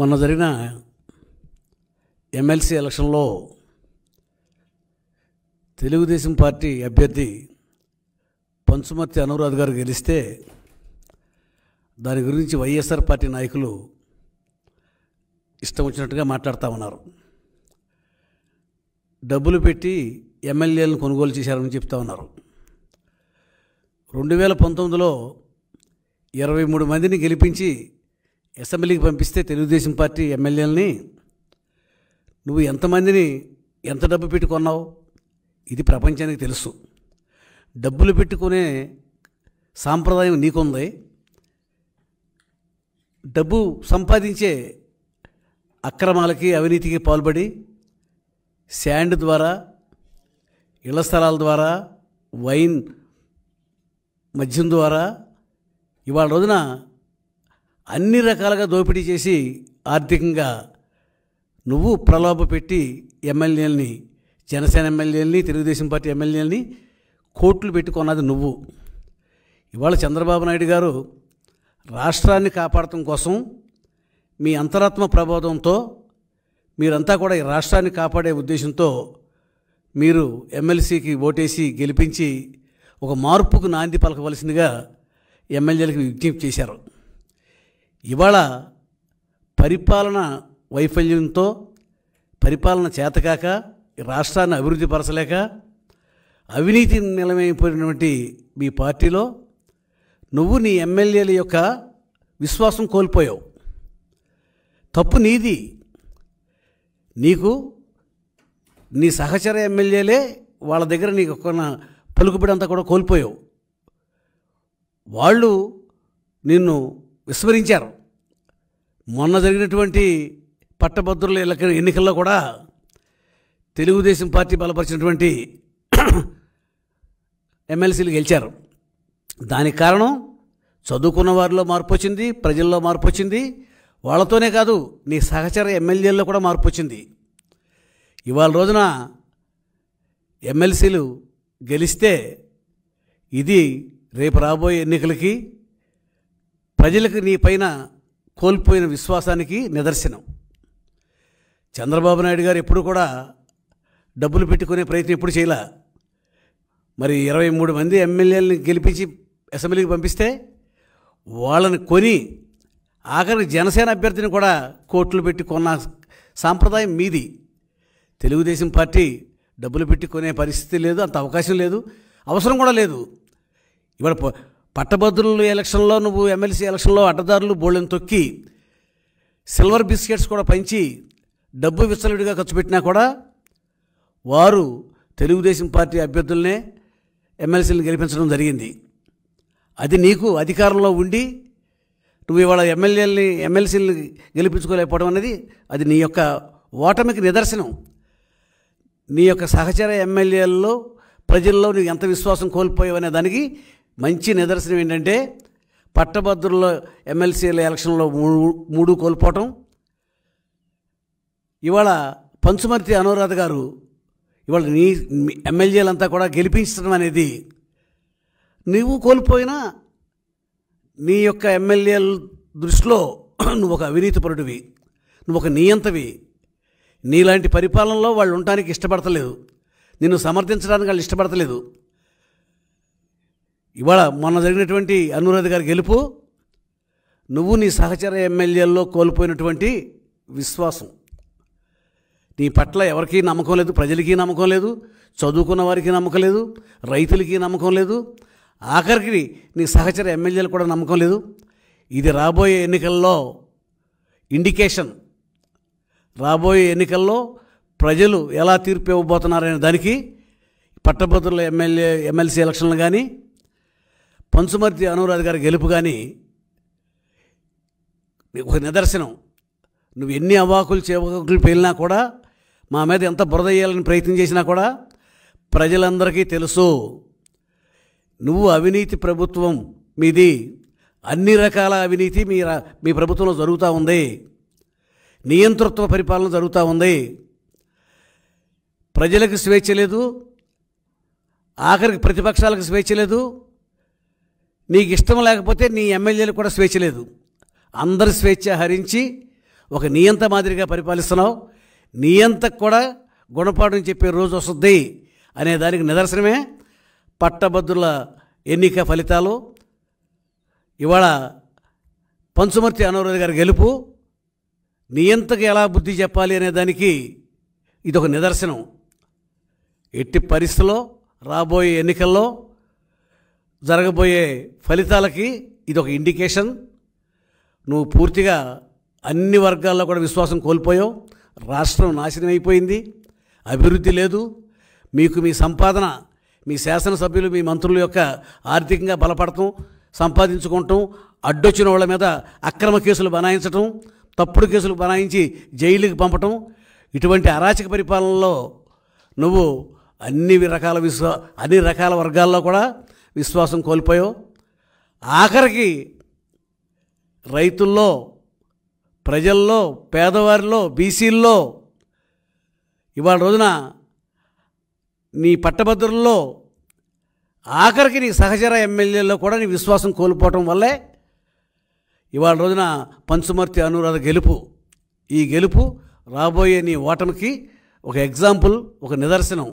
మొన్న జరిగిన ఎమ్మెల్సీ ఎలక్షన్లో తెలుగుదేశం పార్టీ అభ్యర్థి పంచుమర్తి అనురాధ్ గారు గెలిస్తే దాని గురించి వైఎస్ఆర్ పార్టీ నాయకులు ఇష్టం వచ్చినట్టుగా మాట్లాడుతూ ఉన్నారు డబ్బులు పెట్టి ఎమ్మెల్యేలను కొనుగోలు చేశారని చెప్తా ఉన్నారు రెండు వేల పంతొమ్మిదిలో ఇరవై మూడు మందిని గెలిపించి అసెంబ్లీకి పంపిస్తే తెలుగుదేశం పార్టీ ఎమ్మెల్యేలని నువ్వు ఎంతమందిని ఎంత డబ్బు పెట్టుకున్నావు ఇది ప్రపంచానికి తెలుసు డబ్బులు పెట్టుకునే సాంప్రదాయం నీకుంది డబ్బు సంపాదించే అక్రమాలకి అవినీతికి పాల్పడి శాండ్ ద్వారా ఇళ్ల స్థలాల ద్వారా వైన్ మద్యం ద్వారా ఇవాళ రోజున అన్ని రకాలుగా దోపిడీ చేసి ఆర్థికంగా నువ్వు ప్రలోభ పెట్టి ఎమ్మెల్యేలని జనసేన ఎమ్మెల్యేలని తెలుగుదేశం పార్టీ ఎమ్మెల్యేలని కోట్లు పెట్టుకున్నది నువ్వు ఇవాళ చంద్రబాబు నాయుడు గారు రాష్ట్రాన్ని కాపాడటం కోసం మీ అంతరాత్మ ప్రబోధంతో మీరంతా కూడా ఈ రాష్ట్రాన్ని కాపాడే ఉద్దేశంతో మీరు ఎమ్మెల్సీకి ఓటేసి గెలిపించి ఒక మార్పుకు నాంది పలకవలసిందిగా ఎమ్మెల్యేలకు విజ్ఞప్తి చేశారు ఇవాళ పరిపాలన వైఫల్యంతో పరిపాలన చేతకాక రాష్ట్రాన్ని అభివృద్ధి పరచలేక అవినీతి నిలమైపోయినటువంటి మీ పార్టీలో నువ్వు నీ ఎమ్మెల్యేల యొక్క విశ్వాసం కోల్పోయావు తప్పు నీది నీకు నీ సహచర ఎమ్మెల్యేలే వాళ్ళ దగ్గర నీకు కొన్న పలుకుబడి అంతా కూడా కోల్పోయావు వాళ్ళు నిన్ను విస్మరించారు మొన్న జరిగినటువంటి పట్టభద్రుల ఎన్నికల్లో కూడా తెలుగుదేశం పార్టీ బలపరిచినటువంటి ఎమ్మెల్సీలు గెలిచారు దానికి కారణం చదువుకున్న వారిలో మార్పు వచ్చింది ప్రజల్లో మార్పు వచ్చింది వాళ్ళతోనే కాదు నీ సహచర ఎమ్మెల్యేల్లో కూడా మార్పు వచ్చింది ఇవాళ రోజున ఎమ్మెల్సీలు గెలిస్తే ఇది రేపు రాబోయే ఎన్నికలకి ప్రజలకు నీ పైన కోల్పోయిన విశ్వాసానికి నిదర్శనం చంద్రబాబు నాయుడు గారు ఎప్పుడు కూడా డబ్బులు పెట్టుకునే ప్రయత్నం ఎప్పుడు చేయలే మరి ఇరవై మూడు మంది ఎమ్మెల్యేలను గెలిపించి అసెంబ్లీకి పంపిస్తే వాళ్ళని కొని ఆఖరికి జనసేన అభ్యర్థిని కూడా కోట్లు పెట్టి కొన్న సాంప్రదాయం మీది తెలుగుదేశం పార్టీ డబ్బులు పెట్టుకునే పరిస్థితి లేదు అంత అవకాశం లేదు అవసరం కూడా లేదు ఇవాళ పట్టభద్రులు ఎలక్షన్లో నువ్వు ఎమ్మెల్సీ ఎలక్షన్లో అడ్డదారులు బోళ్ళని తొక్కి సిల్వర్ బిస్కెట్స్ కూడా పంచి డబ్బు విచ్చలవిడిగా ఖర్చు పెట్టినా కూడా వారు తెలుగుదేశం పార్టీ అభ్యర్థులనే ఎమ్మెల్సీలను గెలిపించడం జరిగింది అది నీకు అధికారంలో ఉండి నువ్వు ఇవాళ ఎమ్మెల్యేలని ఎమ్మెల్సీలను గెలిపించుకోలేకపోవడం అనేది అది నీ యొక్క ఓటమికి నిదర్శనం నీ యొక్క సహచర ఎమ్మెల్యేల్లో ప్రజల్లో నీకు ఎంత విశ్వాసం కోల్పోయావు అనే దానికి మంచి నిదర్శనం ఏంటంటే పట్టభద్రుల ఎమ్మెల్సీల ఎలక్షన్లో మూడు మూడు కోల్పోవటం ఇవాళ పంచుమర్తి అనురాధ గారు ఇవాళ నీ ఎమ్మెల్యేలంతా కూడా గెలిపించడం అనేది నువ్వు కోల్పోయినా నీ యొక్క ఎమ్మెల్యేల దృష్టిలో నువ్వు ఒక అవినీతిపరుడివి నువ్వు ఒక నియంతవి నీలాంటి పరిపాలనలో వాళ్ళు ఉండటానికి ఇష్టపడతలేదు నిన్ను సమర్థించడానికి వాళ్ళు ఇష్టపడతలేదు ఇవాళ మొన్న జరిగినటువంటి అనురాధ గారి గెలుపు నువ్వు నీ సహచర ఎమ్మెల్యేల్లో కోల్పోయినటువంటి విశ్వాసం నీ పట్ల ఎవరికీ నమ్మకం లేదు ప్రజలకి నమ్మకం లేదు చదువుకున్న వారికి నమ్మకం లేదు రైతులకి నమ్మకం లేదు ఆఖరికి నీ సహచర ఎమ్మెల్యేలు కూడా నమ్మకం లేదు ఇది రాబోయే ఎన్నికల్లో ఇండికేషన్ రాబోయే ఎన్నికల్లో ప్రజలు ఎలా తీర్పు ఇవ్వబోతున్నారనే దానికి పట్టభద్రుల ఎమ్మెల్యే ఎమ్మెల్సీ ఎలక్షన్లు కానీ పంచుమర్తి అనురాధ గారి గెలుపు కానీ ఒక నిదర్శనం నువ్వు ఎన్ని అవాకులు చేవాకులు పేలినా కూడా మా మీద ఎంత బురద వేయాలని ప్రయత్నం చేసినా కూడా ప్రజలందరికీ తెలుసు నువ్వు అవినీతి ప్రభుత్వం మీది అన్ని రకాల అవినీతి మీ మీ ప్రభుత్వంలో జరుగుతూ ఉంది నియంతృత్వ పరిపాలన జరుగుతూ ఉంది ప్రజలకు స్వేచ్ఛ లేదు ఆఖరికి ప్రతిపక్షాలకు స్వేచ్ఛ లేదు నీకు ఇష్టం లేకపోతే నీ ఎమ్మెల్యేలు కూడా స్వేచ్ఛ లేదు అందరి స్వేచ్ఛ హరించి ఒక నియంత మాదిరిగా పరిపాలిస్తున్నావు నియంత కూడా గుణపాఠం చెప్పే రోజు వస్తుంది అనే దానికి నిదర్శనమే పట్టభద్రుల ఎన్నిక ఫలితాలు ఇవాళ పంచుమర్తి అనురాధ గారి గెలుపు నియంతకు ఎలా బుద్ధి చెప్పాలి అనే దానికి ఇదొక నిదర్శనం ఎట్టి పరిస్థితిలో రాబోయే ఎన్నికల్లో జరగబోయే ఫలితాలకి ఇది ఒక ఇండికేషన్ నువ్వు పూర్తిగా అన్ని వర్గాల్లో కూడా విశ్వాసం కోల్పోయావు రాష్ట్రం నాశనం అయిపోయింది అభివృద్ధి లేదు మీకు మీ సంపాదన మీ శాసనసభ్యులు మీ మంత్రుల యొక్క ఆర్థికంగా బలపడటం సంపాదించుకోవటం అడ్డొచ్చిన వాళ్ళ మీద అక్రమ కేసులు బనాయించటం తప్పుడు కేసులు బనాయించి జైలుకి పంపటం ఇటువంటి అరాచక పరిపాలనలో నువ్వు అన్ని రకాల విశ్వ అన్ని రకాల వర్గాల్లో కూడా విశ్వాసం కోల్పోయావు ఆఖరికి రైతుల్లో ప్రజల్లో పేదవారిలో బీసీల్లో ఇవాళ రోజున నీ పట్టభద్రుల్లో ఆఖరికి నీ సహచర ఎమ్మెల్యేల్లో కూడా నీ విశ్వాసం కోల్పోవటం వల్లే ఇవాళ రోజున పంచుమర్తి అనురాధ గెలుపు ఈ గెలుపు రాబోయే నీ ఓటమికి ఒక ఎగ్జాంపుల్ ఒక నిదర్శనం